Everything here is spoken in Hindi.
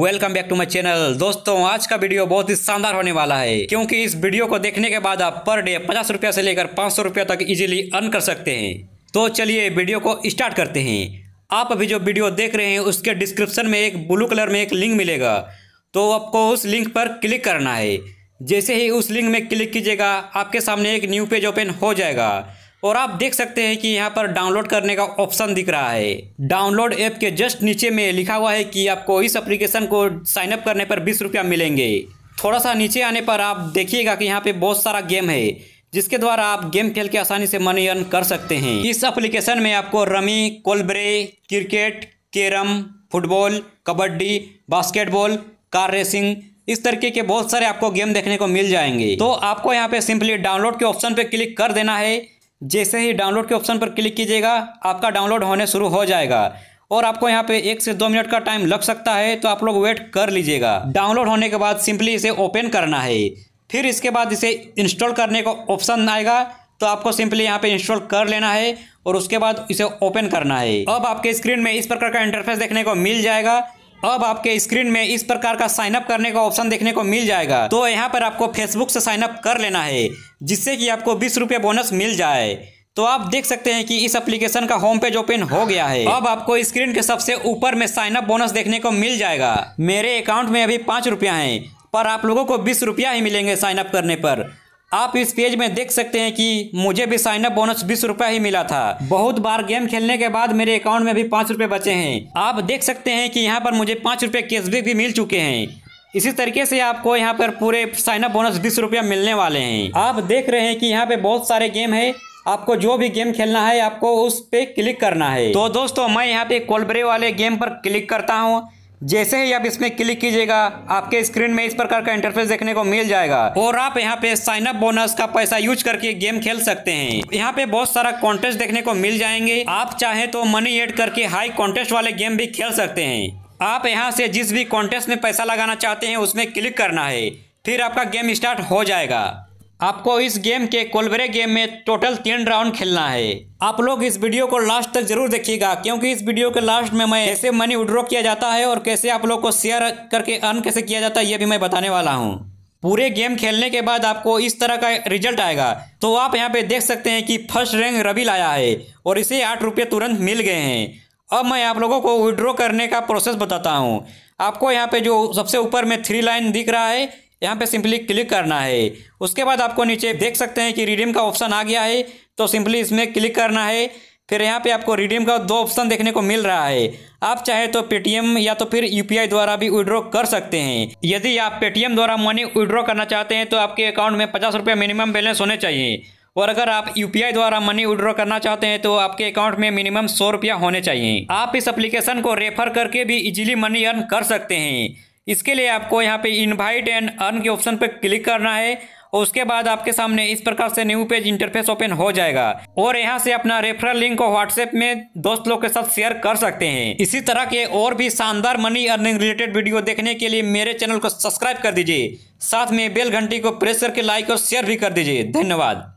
welcome back to my channel दोस्तों आज का वीडियो बहुत ही शानदार होने वाला है क्योंकि इस वीडियो को देखने के बाद आप पर डे पचास रुपया से लेकर पाँच सौ रुपया तक इजीली अर्न कर सकते हैं तो चलिए वीडियो को स्टार्ट करते हैं आप अभी जो वीडियो देख रहे हैं उसके डिस्क्रिप्शन में एक ब्लू कलर में एक लिंक मिलेगा तो आपको उस लिंक पर क्लिक करना है जैसे ही उस लिंक में क्लिक कीजिएगा आपके सामने एक न्यू पेज ओपन हो जाएगा और आप देख सकते हैं कि यहाँ पर डाउनलोड करने का ऑप्शन दिख रहा है डाउनलोड ऐप के जस्ट नीचे में लिखा हुआ है कि आपको इस एप्लीकेशन को साइन अप करने पर बीस रुपया मिलेंगे थोड़ा सा नीचे आने पर आप देखिएगा कि यहाँ पे बहुत सारा गेम है जिसके द्वारा आप गेम खेल के आसानी से मनी अर्न कर सकते हैं इस एप्लीकेशन में आपको rummy callbreak cricket carrom football kabaddi basketball car racing इस तरीके के बहुत सारे आपको गेम देखने को मिल जाएंगे तो आपको यहाँ पे सिंपली डाउनलोड के ऑप्शन पे क्लिक कर देना है जैसे ही डाउनलोड के ऑप्शन पर क्लिक कीजिएगा आपका डाउनलोड होने शुरू हो जाएगा और आपको यहाँ पे एक से दो मिनट का टाइम लग सकता है तो आप लोग वेट कर लीजिएगा डाउनलोड होने के बाद सिंपली इसे ओपन करना है फिर इसके बाद इसे इंस्टॉल करने का ऑप्शन आएगा तो आपको सिंपली यहाँ पे इंस्टॉल कर लेना है और उसके बाद इसे ओपन करना है अब आपके स्क्रीन में इस प्रकार का इंटरफेस देखने को मिल जाएगा अब आपके स्क्रीन में इस प्रकार का साइनअप करने का ऑप्शन देखने को मिल जाएगा तो यहाँ पर आपको फेसबुक से साइनअप कर लेना है जिससे कि आपको बीस रुपये बोनस मिल जाए तो आप देख सकते हैं कि इस एप्लीकेशन का होम पेज ओपन हो गया है अब आपको स्क्रीन के सबसे ऊपर में साइनअप बोनस देखने को मिल जाएगा मेरे अकाउंट में अभी पाँच रुपया है पर आप लोगों को बीस रुपया ही मिलेंगे साइनअप करने पर आप इस पेज में देख सकते हैं कि मुझे भी साइन अप बोनस बीस रूपए ही मिला था बहुत बार गेम खेलने के बाद मेरे अकाउंट में भी पाँच रूपए बचे हैं आप देख सकते हैं कि यहाँ पर मुझे पाँच रूपए कैशबैक भी मिल चुके हैं इसी तरीके से आपको यहाँ पर पूरे साइन अप बोनस बीस रूपया मिलने वाले हैं आप देख रहे हैं कि यहाँ पे बहुत सारे गेम है आपको जो भी गेम खेलना है आपको उस पे क्लिक करना है तो दोस्तों मैं यहाँ पे कोलबरे वाले गेम पर क्लिक करता हूँ जैसे ही आप इसमें क्लिक कीजिएगा आपके स्क्रीन में इस प्रकार का इंटरफेस देखने को मिल जाएगा और आप यहाँ पे साइन अप बोनस का पैसा यूज करके गेम खेल सकते हैं यहाँ पे बहुत सारा कॉन्टेस्ट देखने को मिल जाएंगे आप चाहे तो मनी एड करके हाई कॉन्टेस्ट वाले गेम भी खेल सकते हैं आप यहाँ से जिस भी कॉन्टेस्ट में पैसा लगाना चाहते हैं उसमें क्लिक करना है फिर आपका गेम स्टार्ट हो जाएगा आपको इस गेम के कोलबरे गेम में टोटल तीन राउंड खेलना है आप लोग इस वीडियो को लास्ट तक जरूर देखिएगा क्योंकि इस वीडियो के लास्ट में मैं कैसे मनी विड्रॉ किया जाता है और कैसे आप लोग को शेयर करके अर्न कैसे किया जाता है ये भी मैं बताने वाला हूँ पूरे गेम खेलने के बाद आपको इस तरह का रिजल्ट आएगा तो आप यहाँ पे देख सकते हैं कि फर्स्ट रैंक रवि लाया है और इसे आठ रुपये तुरंत मिल गए हैं अब मैं आप लोगों को विड्रॉ करने का प्रोसेस बताता हूँ आपको यहाँ पे जो सबसे ऊपर में थ्री लाइन दिख रहा है यहाँ पे सिंपली क्लिक करना है उसके बाद आपको नीचे देख सकते हैं कि रिडीम का ऑप्शन आ गया है तो सिंपली इसमें क्लिक करना है फिर यहाँ पे आपको रिडीम का दो ऑप्शन देखने को मिल रहा है आप चाहे तो पेटीएम या तो फिर यूपीआई द्वारा भी विड्रॉ कर सकते हैं यदि आप पेटीएम द्वारा मनी विड्रॉ करना चाहते हैं तो आपके अकाउंट में पचास मिनिमम बैलेंस होने चाहिए और अगर आप यूपीआई द्वारा मनी विड्रॉ करना चाहते हैं तो आपके अकाउंट में मिनिमम सौ रुपया होने चाहिए आप इस एप्लीकेशन को रेफर करके भी इजीली मनी अर्न कर सकते हैं इसके लिए आपको यहाँ पे इनवाइट एंड अर्न के ऑप्शन पर क्लिक करना है और उसके बाद आपके सामने इस प्रकार से न्यू पेज इंटरफेस ओपन हो जाएगा और यहाँ से अपना रेफरल लिंक को व्हाट्सएप में दोस्त लोग के साथ शेयर कर सकते हैं इसी तरह के और भी शानदार मनी अर्निंग रिलेटेड वीडियो देखने के लिए मेरे चैनल को सब्सक्राइब कर दीजिए साथ में बेल घंटी को प्रेस करके लाइक और शेयर भी कर दीजिए धन्यवाद